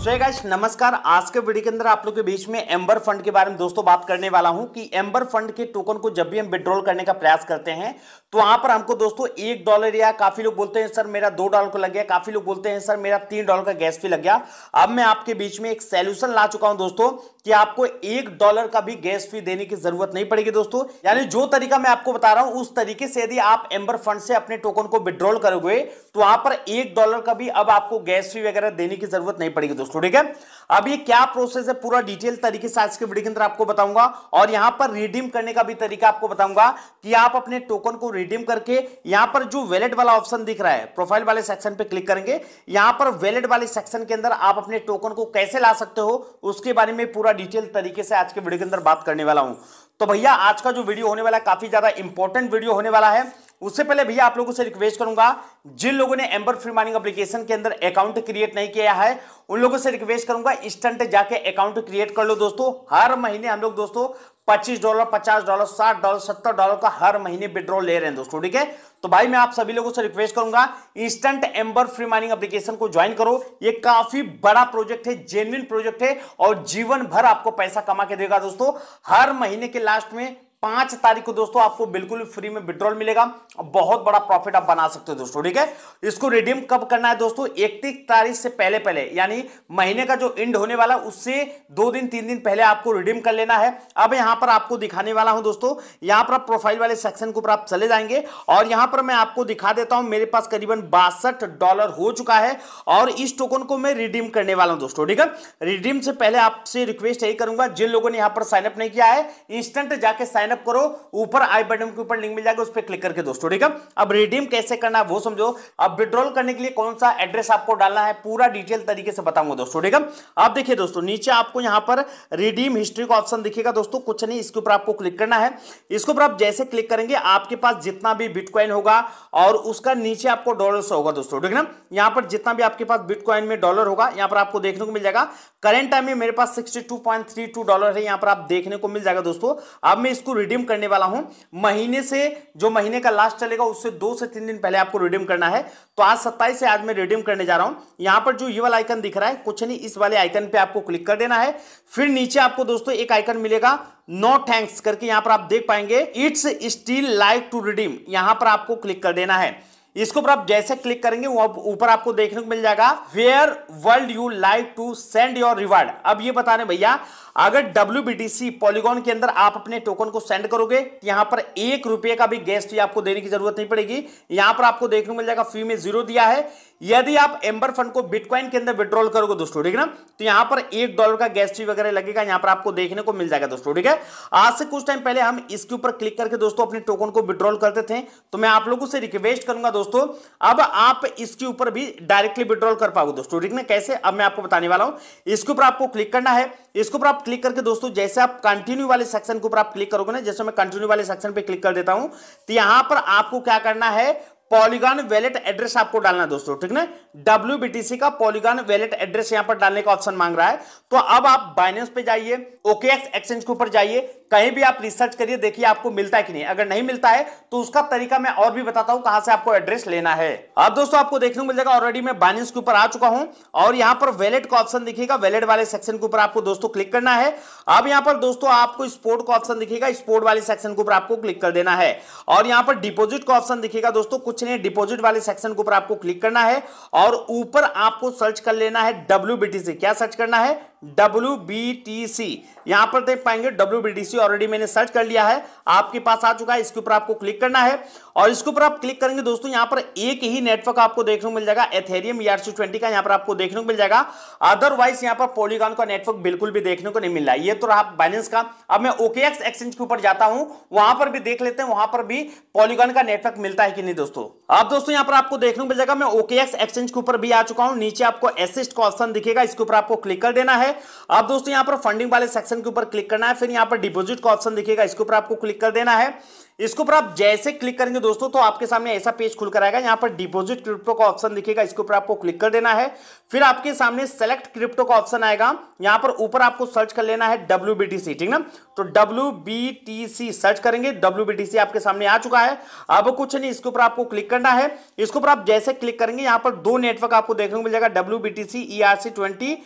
सो नमस्कार आज के वीडियो के अंदर आप लोग के बीच में एम्बर फंड के बारे में दोस्तों बात करने वाला हूं कि एम्बर फंड के टोकन को जब भी हम विड्रॉल करने का प्रयास करते हैं तो वहां पर हमको दोस्तों एक डॉलर या काफी लोग बोलते हैं सर मेरा दो डॉलर को लग गया काफी लोग बोलते हैं सर मेरा तीन डॉलर का गैस फी लग गया अब मैं आपके बीच में एक सोल्यूशन ला चुका हूं दोस्तों कि आपको एक डॉलर का भी गैस फी देने की जरूरत नहीं पड़ेगी दोस्तों यानी जो तरीका मैं आपको बता रहा हूं उस तरीके से यदि आप एम्बर फंड से अपने टोकन को विड्रॉल करोगे तो वहां पर एक डॉलर का भी अब आपको गैस फी वगैरह देने की जरूरत नहीं पड़ेगी दोस्तों दोस्तों ठीक है अब ये क्या प्रोसेस है पूरा डिटेल तरीके से आज के वीडियो के अंदर आपको बताऊंगा और यहां पर रिडीम करने का भी तरीका आपको बताऊंगा कि आप अपने टोकन को रिडीम करके यहां पर जो वैलेट वाला ऑप्शन दिख रहा है प्रोफाइल वाले सेक्शन पे क्लिक करेंगे यहां पर वैलेट वाले सेक्शन के अंदर आप अपने टोकन को कैसे ला सकते हो उसके बारे में पूरा डिटेल तरीके से आज के वीडियो के अंदर बात करने वाला हूं तो भैया आज का जो वीडियो होने वाला है काफी ज्यादा इंपॉर्टेंट वीडियो होने वाला है उससे पहले भैया आप लोगों से रिक्वेस्ट करूंगा जिन लोगों ने एम्बर फ्री माइनिंग एप्लीकेशन के अंदर अकाउंट क्रिएट नहीं किया है उन लोगों से रिक्वेस्ट करूंगा इंस्टेंट जाके अकाउंट क्रिएट कर लो दोस्तों हर महीने हम लोग दोस्तों पच्चीस डॉलर पचास डॉलर साठ डॉलर सत्तर डॉलर का हर महीने विड्रॉल ले रहे हैं दोस्तों ठीक है तो भाई मैं आप सभी लोगों से रिक्वेस्ट करूंगा instant amber free mining application को ज्वाइन करो ये काफी बड़ा प्रोजेक्ट है जेन्यन प्रोजेक्ट है और जीवन भर आपको पैसा कमा के देगा दोस्तों हर महीने के लास्ट में पांच तारीख को दोस्तों आपको बिल्कुल फ्री में विड्रॉल मिलेगा बहुत बड़ा प्रॉफिट आप बना सकते हो दोस्तों ठीक है इसको रिडीम कब करना है दोस्तों इकतीस तारीख से पहले पहले यानी महीने का जो इंड होने वाला उससे दो दिन तीन दिन पहले आपको रिडीम कर लेना है अब यहां पर आपको दिखाने वाला हूं दोस्तों यहां पर प्रोफाइल वाले सेक्शन के ऊपर आप चले जाएंगे और यहां पर मैं आपको दिखा देता हूं मेरे पास करीबन बासठ डॉलर हो चुका है और इस टोकन को मैं रिडीम करने वाला हूं दोस्तों ठीक है रिडीम से पहले आपसे रिक्वेस्ट यही करूंगा जिन लोगों ने यहां पर साइनअप नहीं किया है इंस्टेंट जाके साइन साइनअप करो ऊपर आई बटन के ऊपर लिंक मिल जाएगा उस पर क्लिक करके दोस्तों ठीक है अब रिडीम कैसे करना है वो समझो अब विड्रॉल करने के लिए कौन सा एड्रेस आपको डालना है पूरा डिटेल तरीके से बताऊंगा दोस्तों ठीक है आप देखिए दोस्तों नीचे आपको यहां पर रिडीम हिस्ट्री का ऑप्शन दिखेगा दोस्तों कुछ नहीं इसके ऊपर आपको क्लिक करना है इसके ऊपर आप जैसे क्लिक करेंगे आपके पास जितना भी बिटकॉइन होगा और उसका नीचे आपको डॉलर होगा दोस्तों ठीक है ना यहाँ पर जितना भी आपके पास बिटकॉइन में डॉलर होगा यहाँ पर आपको देखने को मिल जाएगा करेंट टाइम में मेरे पास 62.32 डॉलर है यहाँ पर आप देखने को मिल जाएगा दोस्तों अब मैं इसको रिडीम करने वाला हूं महीने से जो महीने का लास्ट चलेगा उससे दो से तीन दिन पहले आपको रिडीम करना है तो आज सत्ताईस से आज मैं रिडीम करने जा रहा हूं यहां पर जो ये वाला आइकन दिख रहा है कुछ नहीं इस वाले आइकन पे आपको क्लिक कर देना है फिर नीचे आपको दोस्तों एक आइकन मिलेगा नो थैंक्स करके यहां पर आप देख पाएंगे it's still like to redeem यहां पर आपको क्लिक कर देना है इसके ऊपर आप जैसे क्लिक करेंगे ऊपर आपको देखने को मिल जाएगा where world you like to send your reward अब ये बता रहे भैया अगर डब्ल्यू पॉलीगॉन के अंदर आप अपने टोकन को सेंड करोगे तो यहां पर एक रुपए का भी गेस्ट आपको देने की जरूरत नहीं पड़ेगी यहां पर आपको देखने को मिल जाएगा फी में जीरो दिया है यदि आप एम्बर फंड को बिटकॉइन के अंदर विड्रॉल करोगे दोस्तों ठीक है ना तो यहां पर एक डॉलर का गैस फी वगैरह लगेगा यहां पर आपको देखने को मिल जाएगा दोस्तों ठीक है आज से कुछ टाइम पहले हम इसके ऊपर क्लिक करके दोस्तों अपने टोकन को विड्रॉल करते थे तो मैं आप लोगों से रिक्वेस्ट करूंगा दोस्तों अब आप इसके ऊपर भी डायरेक्टली विड्रॉल कर पाओगे दोस्तों ठीक है कैसे अब मैं आपको बताने वाला हूं इसके ऊपर आपको क्लिक करना है इसके ऊपर आप क्लिक करके दोस्तों जैसे आप कंटिन्यू वाले सेक्शन के ऊपर आप क्लिक करोगे ना जैसे मैं कंटिन्यू वाले सेक्शन पर क्लिक कर देता हूं तो यहां पर आपको क्या करना है पॉलीगॉन वैलेट एड्रेस आपको डालना दोस्तों ठीक ना डब्ल्यू का पॉलीगॉन वैलेट एड्रेस यहां पर डालने का ऑप्शन मांग रहा है तो अब आप बाइनेंस पे जाइए ओकेएक्स एक्सचेंज के ऊपर जाइए कहीं भी आप रिसर्च करिए देखिए आपको मिलता है कि नहीं अगर नहीं मिलता है तो उसका तरीका मैं और भी बताता हूं कहां से आपको एड्रेस लेना है अब दोस्तों आपको देखने को मिल जाएगा ऑलरेडी मैं बाइनेंस के ऊपर आ चुका हूं और यहां पर वैलेट का ऑप्शन दिखेगा वैलेट वाले सेक्शन के ऊपर आपको दोस्तों क्लिक करना है अब यहां पर दोस्तों आपको स्पोर्ट का ऑप्शन दिखेगा स्पोर्ट वाले सेक्शन के ऊपर आपको क्लिक कर देना है और यहां पर डिपोजिट का ऑप्शन दिखेगा दोस्तों कुछ नहीं डिपोजिट वाले सेक्शन के ऊपर आपको क्लिक करना है और ऊपर आपको सर्च कर लेना है डब्ल्यू से क्या सर्च करना है डब्ल्यू बी टी सी यहां पर देख पाएंगे W B T C already मैंने सर्च कर लिया है आपके पास आ चुका है इसके ऊपर आपको क्लिक करना है और इसके ऊपर आप क्लिक करेंगे दोस्तों यहां पर एक ही नेटवर्क आपको देखने को मिल जाएगा एथेरियम ईआरसी ट्वेंटी का यहां पर आपको देखने को मिल जाएगा अदरवाइज यहां पर पोलिकॉन का नेटवर्क बिल्कुल भी देखने को नहीं मिल रहा है ये तो रहा बाइनेंस का अब मैं ओकेएक्स एक्सचेंज के ऊपर जाता हूं वहां पर भी देख लेते हैं वहां पर भी पॉलीगॉन का नेटवर्क मिलता है कि नहीं दोस्तों अब दोस्तों यहां पर आपको देखने को मिल जाएगा मैं ओकेएक्स एक्सचेंज के ऊपर भी आ चुका हूं नीचे आपको एसिस्ट का ऑप्शन दिखेगा इसके ऊपर आपको क्लिक कर देना है है अब दोस्तों यहां पर फंडिंग वाले सेक्शन के ऊपर क्लिक करना है फिर यहां पर डिपोजिट का ऑप्शन दिखेगा इसके ऊपर आपको क्लिक कर देना है इसके ऊपर आप जैसे क्लिक करेंगे दोस्तों तो आपके सामने ऐसा पेज खुलकर आएगा यहाँ पर डिपॉजिट क्रिप्टो का ऑप्शन दिखेगा इसके ऊपर आपको क्लिक कर देना है फिर आपके सामने सेलेक्ट क्रिप्टो का ऑप्शन आएगा यहाँ पर ऊपर आपको सर्च कर लेना है डब्ल्यू ठीक ना तो डब्ल्यू सर्च करेंगे डब्ल्यू आपके सामने आ चुका है अब कुछ नहीं इसके ऊपर आपको क्लिक करना है इसके ऊपर आप जैसे क्लिक करेंगे यहाँ पर दो नेटवर्क आपको देखने को मिल जाएगा W B T C E R C twenty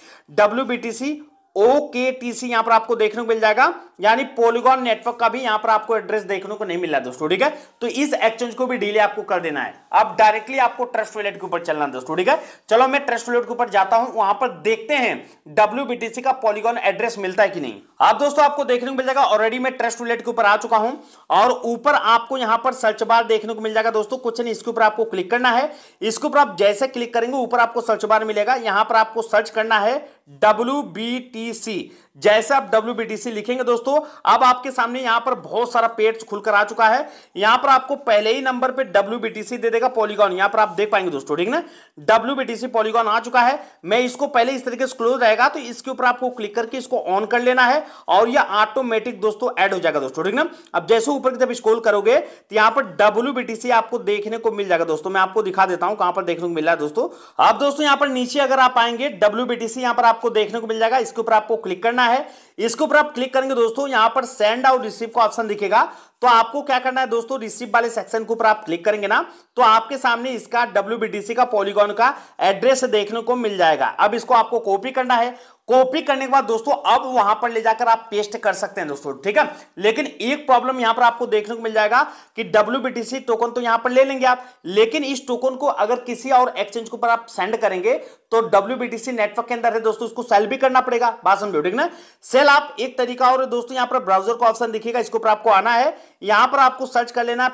W B T C O K T सी यहां पर आपको देखने को मिल जाएगा यानी पोलिगॉन नेटवर्क का भी यहां पर आपको एड्रेस देखने को नहीं मिला दोस्तों ठीक है तो इस एक्सचेंज को भी डिले आपको कर देना है अब डायरेक्टली आपको ट्रस्ट वैलेट के ऊपर चलना दोस्तों ठीक है चलो मैं ट्रस्ट वैलेट के ऊपर जाता हूं वहां पर देखते हैं डब्ल्यू का पॉलीगॉन एड्रेस मिलता है कि नहीं आप दोस्तों आपको देखने को मिल जाएगा ऑलरेडी मैं ट्रस्ट वैलेट के ऊपर आ चुका हूं और ऊपर आपको यहां पर सर्च बार देखने को मिल जाएगा दोस्तों कुछ नहीं इसके ऊपर आपको क्लिक करना है इसके ऊपर आप जैसे क्लिक करेंगे ऊपर आपको सर्च बार मिलेगा यहां पर आपको सर्च करना है डब्ल्यू बी टी सी जैसे आप डब्ल्यू लिखेंगे दोस्तों अब आपके सामने यहां पर बहुत सारा पेट खुलकर आ चुका है यहां पर आपको पहले ही नंबर पे डब्ल्यू दे देगा पॉलीगॉन यहां पर आप देख पाएंगे दोस्तों ठीक ना डब्ल्यू पॉलीगॉन आ चुका है मैं इसको पहले इस तरीके से क्लोज रहेगा तो इसके ऊपर आपको क्लिक करके इसको ऑन कर लेना है और यह ऑटोमेटिक दोस्तों एड हो जाएगा दोस्तों ठीक ना अब जैसे ऊपर की जब स्कोल करोगे तो यहां पर डब्ल्यू आपको देखने को मिल जाएगा दोस्तों मैं आपको दिखा देता हूं कहां पर देखने को मिल रहा है दोस्तों अब दोस्तों यहां पर नीचे अगर आप आएंगे डब्ल्यू यहां पर आपको देखने को मिल जाएगा इसके ऊपर आपको क्लिक करना करना है इसके ऊपर आप क्लिक करेंगे दोस्तों यहां पर सेंड आउट रिसीव का ऑप्शन दिखेगा तो आपको क्या करना है दोस्तों रिसीव वाले सेक्शन के ऊपर आप क्लिक करेंगे ना तो आपके सामने इसका डब्ल्यू का पॉलीगॉन का एड्रेस देखने को मिल जाएगा अब इसको आपको कॉपी करना है कॉपी करने के बाद दोस्तों अब वहां पर ले जाकर आप पेस्ट कर सकते हैं दोस्तों ठीक है लेकिन एक प्रॉब्लम यहां पर आपको देखने को मिल जाएगा कि डब्ल्यू टोकन तो यहां पर ले लेंगे आप लेकिन इस टोकन को अगर किसी और एक्सचेंज के ऊपर आप सेंड करेंगे तो डब्ल्यू नेटवर्क के अंदर है दोस्तों उसको सेल भी करना पड़ेगा बात समझो ठीक ना सेल आप एक तरीका और दोस्तों यहां पर ब्राउजर का ऑप्शन दिखेगा इसके ऊपर आपको आना है यहां पर आपको सर्च कर लेना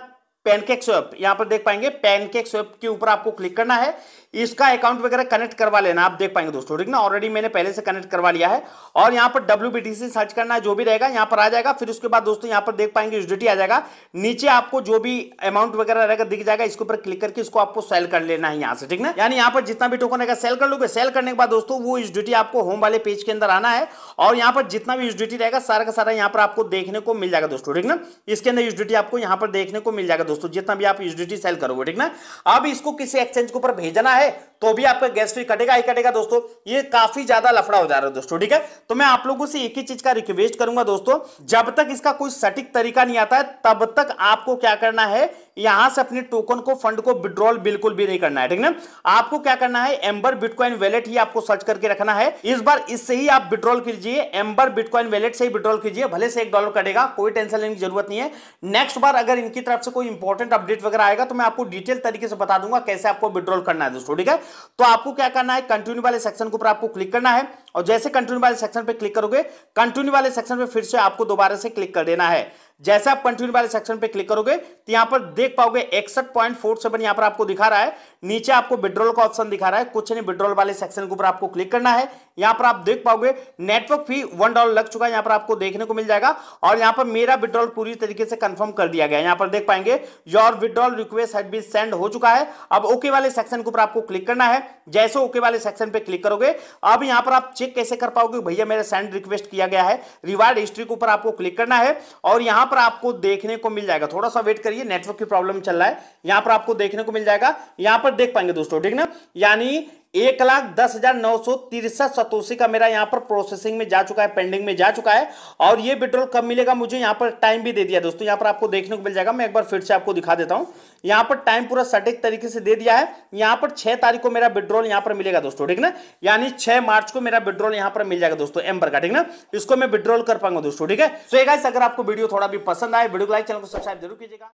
पैनकेक स्वेप यहां पर देख पाएंगे पैनकेक स्वेप के ऊपर आपको क्लिक करना है इसका अकाउंट वगैरह कनेक्ट करवा लेना आप देख पाएंगे दोस्तों ठीक ना ऑलरेडी मैंने पहले से कनेक्ट करवा लिया है और यहां पर डब्ल्यू सर्च करना है जो भी रहेगा यहां पर आ जाएगा फिर उसके बाद दोस्तों यहां पर देख पाएंगे यूजडी आ जाएगा नीचे आपको जो भी अमाउंट वगैरह रहेगा दिख जाएगा इसके ऊपर क्लिक करके इसको आपको सेल कर लेना है यहाँ से ठीक ना यानी यहाँ पर जितना भी टोकन रहेगा सेल कर लोगे सेल करने के बाद दोस्तों वो यूजडी आपको होम वाले पेज के अंदर आना है और यहाँ पर जितना भी यूजडी रहेगा सारा का सारा यहाँ पर आपको देखने को मिल जाएगा दोस्तों ठीक ना इसके अंदर यूजडी आपको यहाँ पर देखने को मिल जाएगा दोस्तों जितना भी आप यूडिटी सेल करोगे ठीक ना अब इसको किसी एक्सचेंज के ऊपर भेजना है तो भी आपका गैस फी कटेगा ही कटेगा दोस्तों ये काफी ज्यादा लफड़ा हो जा रहा है दोस्तों ठीक है तो मैं आप लोगों से एक ही चीज का रिक्वेस्ट करूंगा दोस्तों जब तक इसका कोई सटीक तरीका नहीं आता है तब तक आपको क्या करना है यहां से अपने टोकन को फंड को विड्रॉल बिल्कुल भी नहीं करना है ठीक ना आपको क्या करना है एम्बर बिटकॉइन वैलेट ही आपको सर्च करके रखना है इस बार इससे ही आप विड्रॉल कीजिए एम्बर बिटकॉइन वैलेट से ही विड्रॉल कीजिए भले से एक डॉलर कटेगा कोई टेंशन लेने की जरूरत नहीं है नेक्स्ट बार अगर इनकी तरफ से कोई इंपॉर्टेंट अपडेट वगैरह आएगा तो मैं आपको डिटेल तरीके से बता दूंगा कैसे आपको विड्रॉल करना है दोस्तों ठीक है तो आपको क्या करना है कंटिन्यू वाले सेक्शन के ऊपर आपको क्लिक करना है और जैसे कंटिन्यू वाले सेक्शन पर क्लिक करोगे कंटिन्यू वाले सेक्शन पर फिर से आपको दोबारा से क्लिक कर देना है जैसे आप कंटिन्यू वाले सेक्शन पे क्लिक करोगे तो यहां पर देख पाओगे एकसठ पॉइंट फोर सेवन यहां पर आपको दिखा रहा है नीचे आपको विड्रॉल का ऑप्शन दिखा रहा है कुछ नहीं विड्रोल वाले सेक्शन के ऊपर आपको क्लिक करना है यहां पर आप देख पाओगे नेटवर्क फी वन डॉलर लग चुका है यहां पर आपको देखने को मिल जाएगा और यहां पर मेरा विड्रॉल पूरी तरीके से कंफर्म कर दिया गया यहां पर देख पाएंगे your withdrawal request had be send हो चुका है अब ओके वाले सेक्शन के ऊपर आपको क्लिक करना है जैसे ओके वाले सेक्शन पे क्लिक करोगे अब यहां पर आप चेक कैसे कर पाओगे भैया मेरा सेंड रिक्वेस्ट किया गया है रिवार्ड हिस्ट्री के ऊपर आपको क्लिक करना है और यहां पर आपको देखने को मिल जाएगा थोड़ा सा वेट करिए नेटवर्क की प्रॉब्लम चल रहा है यहां पर आपको देखने को मिल जाएगा यहां पर देख पाएंगे दोस्तों ठीक ना यानी एक लाख दस हजार नौ सौ तिरसठ सतोसी का मेरा यहाँ पर प्रोसेसिंग में जा चुका है पेंडिंग में जा चुका है और ये विड्रॉल कब मिलेगा मुझे यहाँ पर टाइम भी दे दिया दोस्तों यहाँ पर आपको देखने को मिल जाएगा मैं एक बार फिर से आपको दिखा देता हूँ यहाँ पर टाइम पूरा सटीक तरीके से दे दिया है यहाँ पर छह तारीख को मेरा विड्रॉल यहाँ पर मिलेगा दोस्तों ठीक ना यानी छह मार्च को मेरा विड्रॉल यहाँ पर मिल जाएगा दोस्तों एम्बर का ठीक ना इसको मैं विड्रॉल कर पाऊंगा दोस्तों ठीक है सो so, अगर आपको वीडियो थोड़ा भी पसंद आए वीडियो को लाइक चैनल को सब्सक्राइब जरूर कीजिएगा